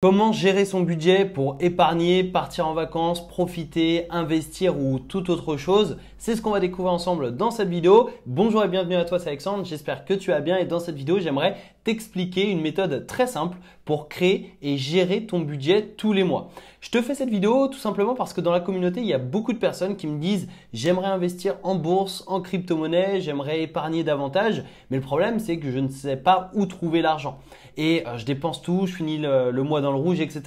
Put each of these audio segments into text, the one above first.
Comment gérer son budget pour épargner, partir en vacances, profiter, investir ou toute autre chose C'est ce qu'on va découvrir ensemble dans cette vidéo. Bonjour et bienvenue à toi, c'est Alexandre. J'espère que tu vas bien et dans cette vidéo, j'aimerais t'expliquer une méthode très simple pour créer et gérer ton budget tous les mois. Je te fais cette vidéo tout simplement parce que dans la communauté, il y a beaucoup de personnes qui me disent j'aimerais investir en bourse, en crypto-monnaie, j'aimerais épargner davantage, mais le problème c'est que je ne sais pas où trouver l'argent. Et euh, je dépense tout, je finis le, mois dans le rouge, etc.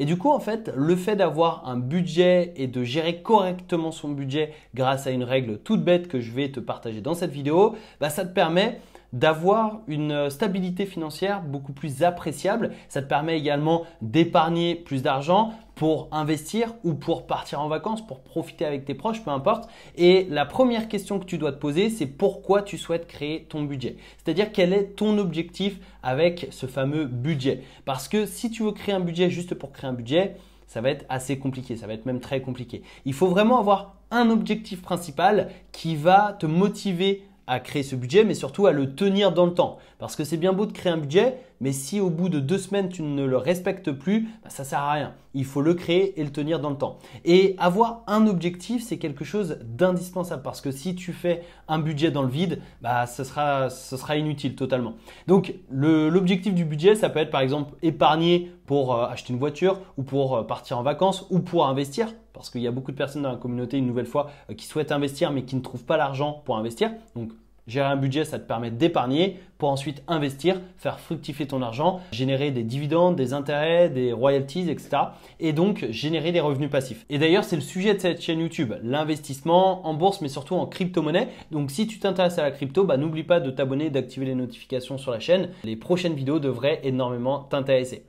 Et du coup, en fait, le fait d'avoir un budget et de gérer correctement son budget grâce à une règle toute bête que je vais te partager dans cette vidéo, bah, ça te permet d'avoir une stabilité financière beaucoup plus appréciable. Ça te permet également d'épargner plus d'argent pour investir ou pour partir en vacances, pour profiter avec tes proches, peu importe. Et la première question que tu dois te poser, c'est pourquoi tu souhaites créer ton budget. C'est-à-dire quel est ton objectif avec ce fameux budget. Parce que si tu veux créer un budget juste pour créer un budget, ça va être assez compliqué, ça va être même très compliqué. Il faut vraiment avoir un objectif principal qui va te motiver à créer ce budget, mais surtout à le tenir dans le temps. Parce que c'est bien beau de créer un budget, mais si au bout de deux semaines tu ne le respectes plus, ça bah, ça sert à rien. Il faut le créer et le tenir dans le temps. Et avoir un objectif, c'est quelque chose d'indispensable parce que si tu fais un budget dans le vide, bah ce sera, inutile totalement. Donc l'objectif du budget, ça peut être par exemple épargner pour euh, acheter une voiture ou pour euh, partir en vacances ou pour investir parce qu'il y a beaucoup de personnes dans la communauté, une nouvelle fois, euh, qui souhaitent investir mais qui ne trouvent pas l'argent pour investir. Donc, Gérer un budget, ça te permet d'épargner pour ensuite investir, faire fructifier ton argent, générer des dividendes, des intérêts, des royalties, etc. Et donc générer des revenus passifs. Et d'ailleurs, c'est le sujet de cette chaîne YouTube, l'investissement en bourse, mais surtout en crypto-monnaie. Donc si tu t'intéresses à la crypto, bah, n'oublie pas de t'abonner, d'activer les notifications sur la chaîne. Les prochaines vidéos devraient énormément t'intéresser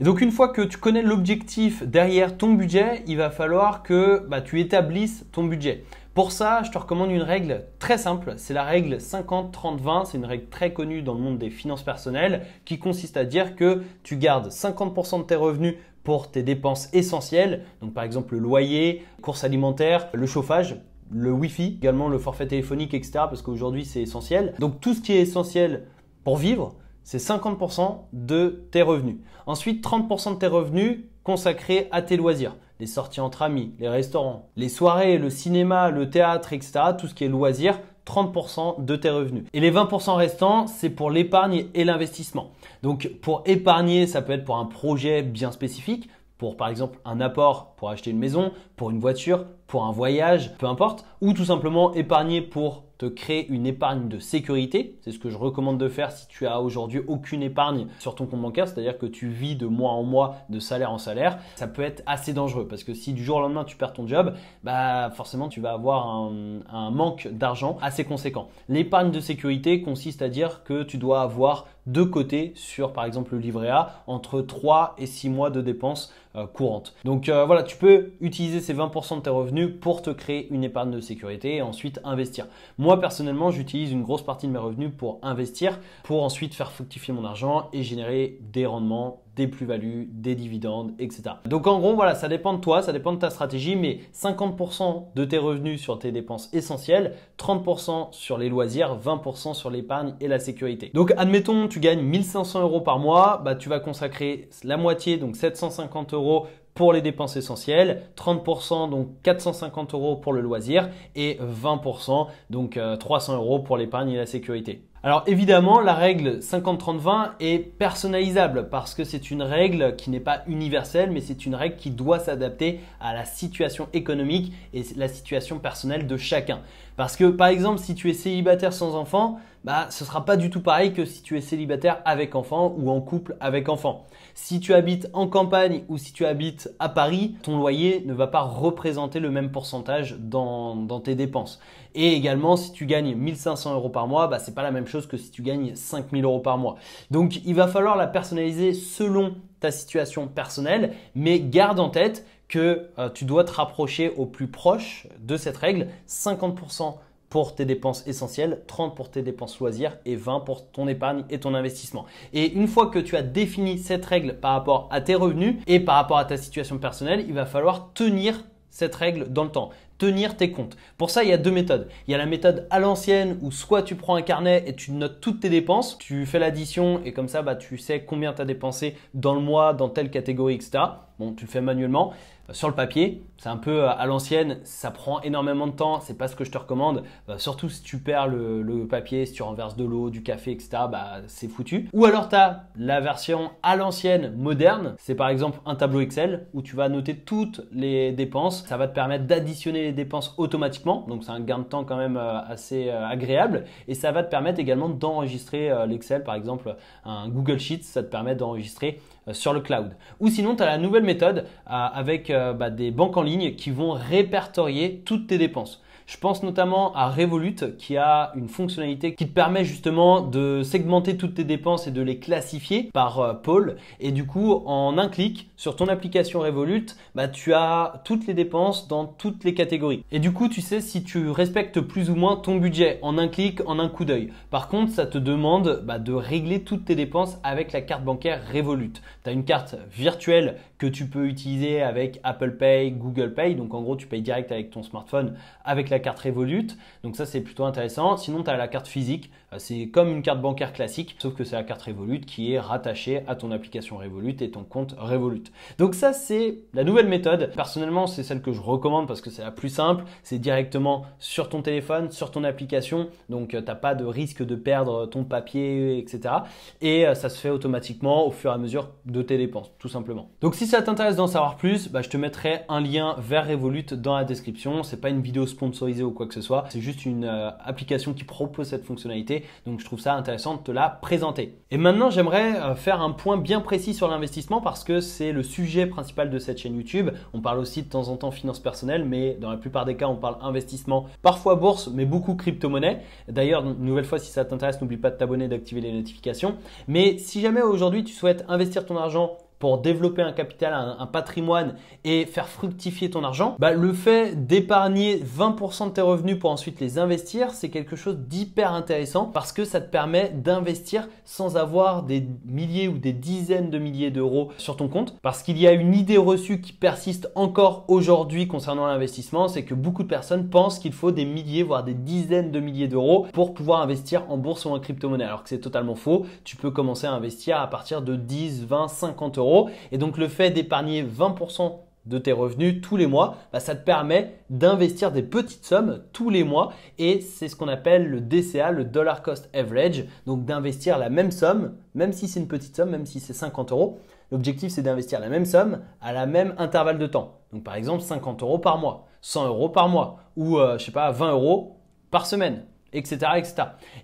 donc une fois que tu connais l'objectif derrière ton budget, il va falloir que bah, tu établisses ton budget. Pour ça, je te recommande une règle très simple, c'est la règle 50-30-20, c'est une règle très connue dans le monde des finances personnelles qui consiste à dire que tu gardes 50% de tes revenus pour tes dépenses essentielles, donc par exemple le loyer, courses alimentaires, le chauffage, le Wi-Fi, également le forfait téléphonique, etc. parce qu'aujourd'hui c'est essentiel. Donc tout ce qui est essentiel pour vivre, c'est 50% de tes revenus. Ensuite, 30% de tes revenus consacrés à tes loisirs. Les sorties entre amis, les restaurants, les soirées, le cinéma, le théâtre, etc. Tout ce qui est loisirs, 30% de tes revenus. Et les 20% restants, c'est pour l'épargne et l'investissement. Donc pour épargner, ça peut être pour un projet bien spécifique, pour par exemple un apport pour acheter une maison, pour une voiture, pour un voyage, peu importe, ou tout simplement épargner pour te créer une épargne de sécurité. C'est ce que je recommande de faire si tu as aujourd'hui aucune épargne sur ton compte bancaire, c'est-à-dire que tu vis de mois en mois, de salaire en salaire. Ça peut être assez dangereux parce que si du jour au lendemain tu perds ton job, bah forcément tu vas avoir un manque d'argent assez conséquent. L'épargne de sécurité consiste à dire que tu dois avoir de côté sur par exemple le livret A entre 3 et 6 mois de dépenses euh, courantes. Donc euh, voilà, tu peux utiliser ces 20% de tes revenus pour te créer une épargne de sécurité et ensuite investir. Moi personnellement, j'utilise une grosse partie de mes revenus pour investir, pour ensuite faire fructifier mon argent et générer des rendements des plus-values, des dividendes, etc. Donc en gros, voilà, ça dépend de toi, ça dépend de ta stratégie, mais 50% de tes revenus sur tes dépenses essentielles, 30% sur les loisirs, 20% sur l'épargne et la sécurité. Donc admettons, tu gagnes 1500 euros par mois, bah, tu vas consacrer la moitié, donc 750 euros pour les dépenses essentielles, 30% donc 450 euros pour le loisir et 20% donc 300 euh, euros pour l'épargne et la sécurité. Alors évidemment, la règle 50-30-20 est personnalisable parce que c'est une règle qui n'est pas universelle, mais c'est une règle qui doit s'adapter à la situation économique et la situation personnelle de chacun. Parce que par exemple, si tu es célibataire sans enfant, bah, ce sera pas du tout pareil que si tu es célibataire avec enfant ou en couple avec enfant. Si tu habites en campagne ou si tu habites à Paris, ton loyer ne va pas représenter le même pourcentage dans, tes dépenses. Et également, si tu gagnes 1500 euros par mois, bah, n'est pas la même chose que si tu gagnes 5000 euros par mois. Donc il va falloir la personnaliser selon ta situation personnelle, mais garde en tête que euh, tu dois te rapprocher au plus proche de cette règle, 50% pour tes dépenses essentielles, 30 pour tes dépenses loisirs et 20 pour ton épargne et ton investissement. Et une fois que tu as défini cette règle par rapport à tes revenus et par rapport à ta situation personnelle, il va falloir tenir cette règle dans le temps tenir tes comptes. Pour ça, il y a deux méthodes. Il y a la méthode à l'ancienne où soit tu prends un carnet et tu notes toutes tes dépenses, tu fais l'addition et comme ça, bah, tu sais combien tu as dépensé dans le mois, dans telle catégorie, etc. Bon, tu le fais manuellement. Euh, sur le papier, c'est un peu euh, à l'ancienne, ça prend énormément de temps, c'est pas ce que je te recommande. Euh, surtout si tu perds le, papier, si tu renverses de l'eau, du café, etc., bah, c'est foutu. Ou alors tu as la version à l'ancienne, moderne, c'est par exemple un tableau Excel où tu vas noter toutes les dépenses, ça va te permettre d'additionner dépenses automatiquement. Donc c'est un gain de temps quand même euh, assez euh, agréable. Et ça va te permettre également d'enregistrer euh, l'Excel, par exemple un Google Sheets, ça te permet d'enregistrer sur le cloud. Ou sinon, tu as la nouvelle méthode avec bah, des banques en ligne qui vont répertorier toutes tes dépenses. Je pense notamment à Revolut qui a une fonctionnalité qui te permet justement de segmenter toutes tes dépenses et de les classifier par euh, pôle. Et du coup, en un clic sur ton application Revolut, bah, tu as toutes les dépenses dans toutes les catégories. Et du coup, tu sais si tu respectes plus ou moins ton budget en un clic, en un coup d'œil. Par contre, ça te demande bah, de régler toutes tes dépenses avec la carte bancaire Revolut. Tu as une carte virtuelle que tu peux utiliser avec Apple Pay, Google Pay. Donc en gros, tu payes direct avec ton smartphone avec la la carte Revolut. Donc ça, c'est plutôt intéressant. Sinon, tu as la carte physique. Euh, c'est comme une carte bancaire classique, sauf que c'est la carte Revolut qui est rattachée à ton application Revolut et ton compte Revolut. Donc ça, c'est la nouvelle méthode. Personnellement, c'est celle que je recommande parce que c'est la plus simple. C'est directement sur ton téléphone, sur ton application. Donc euh, tu n'as pas de risque de perdre ton papier, etc. Et euh, ça se fait automatiquement au fur et à mesure de tes dépenses, tout simplement. Donc si ça t'intéresse d'en savoir plus, bah, je te mettrai un lien vers Revolut dans la description. C'est pas une vidéo sponsor ou quoi que ce soit. C'est juste une euh, application qui propose cette fonctionnalité. Donc je trouve ça intéressant de te la présenter. Et maintenant, j'aimerais euh, faire un point bien précis sur l'investissement parce que c'est le sujet principal de cette chaîne YouTube. On parle aussi de temps en temps finances personnelles, mais dans la plupart des cas, on parle investissement, parfois bourse, mais beaucoup crypto-monnaie. D'ailleurs, nouvelle fois, si ça t'intéresse, n'oublie pas de t'abonner, d'activer les notifications. Mais si jamais aujourd'hui tu souhaites investir ton argent pour développer un capital, un, patrimoine et faire fructifier ton argent, bah, le fait d'épargner 20% de tes revenus pour ensuite les investir, c'est quelque chose d'hyper intéressant parce que ça te permet d'investir sans avoir des milliers ou des dizaines de milliers d'euros sur ton compte. Parce qu'il y a une idée reçue qui persiste encore aujourd'hui concernant l'investissement, c'est que beaucoup de personnes pensent qu'il faut des milliers, voire des dizaines de milliers d'euros pour pouvoir investir en bourse ou en crypto-monnaie, alors que c'est totalement faux. Tu peux commencer à investir à partir de 10, 20, 50 euros et donc le fait d'épargner 20% de tes revenus tous les mois, bah, ça te permet d'investir des petites sommes tous les mois et c'est ce qu'on appelle le DCA, le Dollar Cost Average, donc d'investir la même somme, même si c'est une petite somme, même si c'est 50 euros. L'objectif c'est d'investir la même somme à la même intervalle de temps. Donc par exemple 50 euros par mois, 100 euros par mois ou je euh, je sais pas 20 euros par semaine, etc. etc.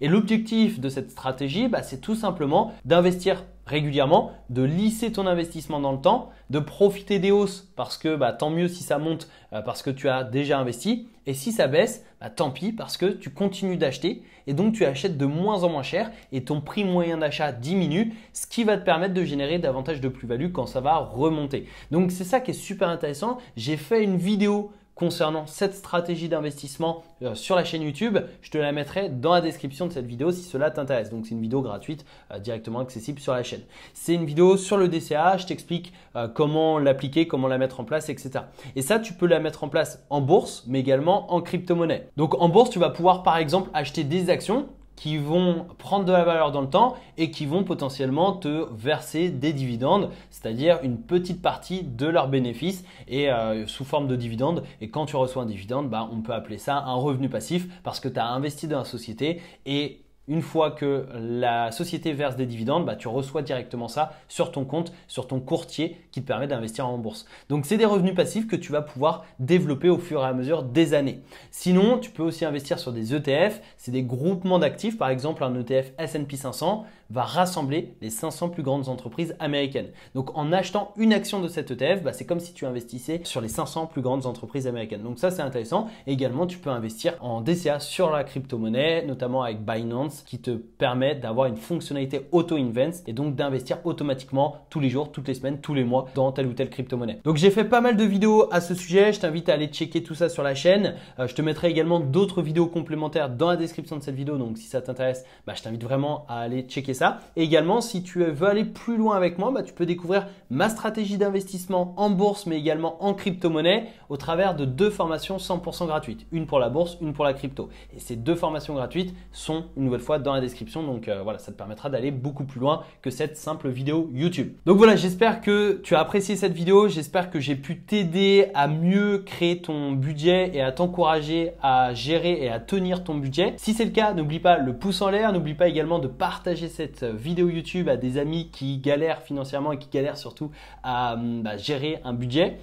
Et l'objectif de cette stratégie, bah, c'est tout simplement d'investir régulièrement, de lisser ton investissement dans le temps, de profiter des hausses parce que bah, tant mieux si ça monte euh, parce que tu as déjà investi et si ça baisse, bah, tant pis parce que tu continues d'acheter et donc tu achètes de moins en moins cher et ton prix moyen d'achat diminue, ce qui va te permettre de générer davantage de plus-value quand ça va remonter. Donc c'est ça qui est super intéressant. J'ai fait une vidéo concernant cette stratégie d'investissement euh, sur la chaîne YouTube. Je te la mettrai dans la description de cette vidéo si cela t'intéresse. Donc c'est une vidéo gratuite euh, directement accessible sur la chaîne. C'est une vidéo sur le DCA, je t'explique euh, comment l'appliquer, comment la mettre en place, etc. Et ça, tu peux la mettre en place en bourse, mais également en crypto-monnaie. Donc en bourse, tu vas pouvoir par exemple acheter des actions qui vont prendre de la valeur dans le temps et qui vont potentiellement te verser des dividendes, c'est-à-dire une petite partie de leurs bénéfices et euh, sous forme de dividendes. Et quand tu reçois un dividende, bah, on peut appeler ça un revenu passif parce que tu as investi dans la société et une fois que la société verse des dividendes, bah, tu reçois directement ça sur ton compte, sur ton courtier qui te permet d'investir en bourse. Donc c'est des revenus passifs que tu vas pouvoir développer au fur et à mesure des années. Sinon, tu peux aussi investir sur des ETF, c'est des groupements d'actifs, par exemple un ETF S&P 500 va rassembler les 500 plus grandes entreprises américaines. Donc en achetant une action de cette ETF, bah, c'est comme si tu investissais sur les 500 plus grandes entreprises américaines. Donc ça c'est intéressant. Et également tu peux investir en DCA sur la crypto-monnaie, notamment avec Binance qui te permet d'avoir une fonctionnalité auto-invest et donc d'investir automatiquement tous les jours, toutes les semaines, tous les mois dans telle ou telle crypto-monnaie. Donc j'ai fait pas mal de vidéos à ce sujet. Je t'invite à aller checker tout ça sur la chaîne. Euh, je te mettrai également d'autres vidéos complémentaires dans la description de cette vidéo. Donc si ça t'intéresse, bah, je t'invite vraiment à aller checker ça ça. Et également, si tu veux aller plus loin avec moi, bah, tu peux découvrir ma stratégie d'investissement en bourse, mais également en crypto-monnaie au travers de deux formations 100% gratuites. Une pour la bourse, une pour la crypto. Et ces deux formations gratuites sont une nouvelle fois dans la description. Donc euh, voilà, ça te permettra d'aller beaucoup plus loin que cette simple vidéo YouTube. Donc voilà, j'espère que tu as apprécié cette vidéo. J'espère que j'ai pu t'aider à mieux créer ton budget et à t'encourager à gérer et à tenir ton budget. Si c'est le cas, n'oublie pas le pouce en l'air. N'oublie pas également de partager cette cette vidéo YouTube à des amis qui galèrent financièrement et qui galèrent surtout à hum, bah, gérer un budget.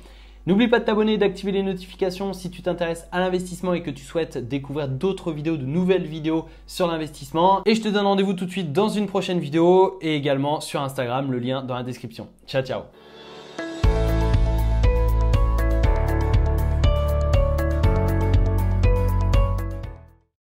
N'oublie pas de t'abonner, et d'activer les notifications si tu t'intéresses à l'investissement et que tu souhaites découvrir d'autres vidéos, de nouvelles vidéos sur l'investissement. Et je te donne rendez-vous tout de suite dans une prochaine vidéo et également sur Instagram, le lien dans la description. Ciao ciao